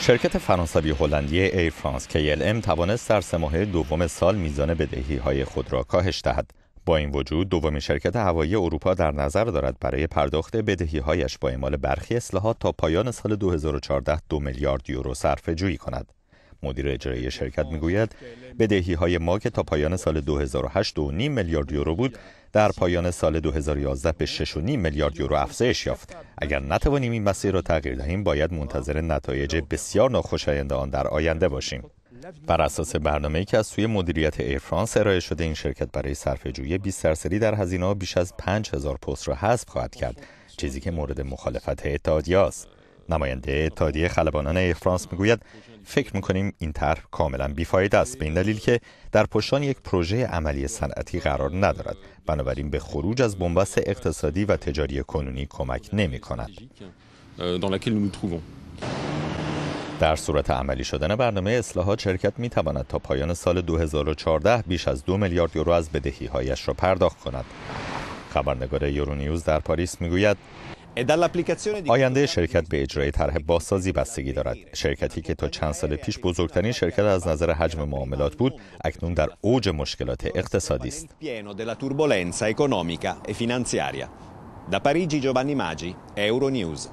شرکت فرانسوی هلندی ایر فرانس KLM توانست در سه ماه دوم سال میزان بدهی های خود را کاهش دهد. با این وجود دومین شرکت هوایی اروپا در نظر دارد برای پرداخت بدهی هایش با اعمال برخی اصلاحات تا پایان سال 2014 دو میلیارد یورو صرف جویی کند. مدیر اجرایی شرکت میگوید بدهی های ما که تا پایان سال 2008 2.5 میلیارد یورو بود در پایان سال 2011 به 6.5 میلیارد یورو افزایش یافت اگر نتوانیم این مسیر را تغییر دهیم باید منتظر نتایج بسیار ناخوشایند آن در آینده باشیم بر اساس برنامه‌ای که از سوی مدیریت فرانس ارائه شده این شرکت برای صرفه‌جویی 20 سرسری در هزینه بیش از 5000 پست را حذف خواهد کرد چیزی که مورد مخالفت اتحادیه است نماینده اتحادیه خلبانان ای فرانس میگوید فکر میکنیم این طرح کاملا بیفاید است به این دلیل که در پشتان یک پروژه عملی صنعتی قرار ندارد بنابراین به خروج از بنبست اقتصادی و تجاری کنونی کمک نمی کند. در صورت عملی شدن برنامه اصلاحات شرکت می تواند تا پایان سال 2014 بیش از دو میلیارد یورو از بدهی هایش را پرداخت کند. خبرنگار یورونیوز در پاریس میگوید آینده شرکت به اجرای طرح بازسازی بستگی دارد شرکتی که تا چند سال پیش بزرگترین شرکت از نظر حجم معاملات بود اکنون در اوج مشکلات اقتصادی است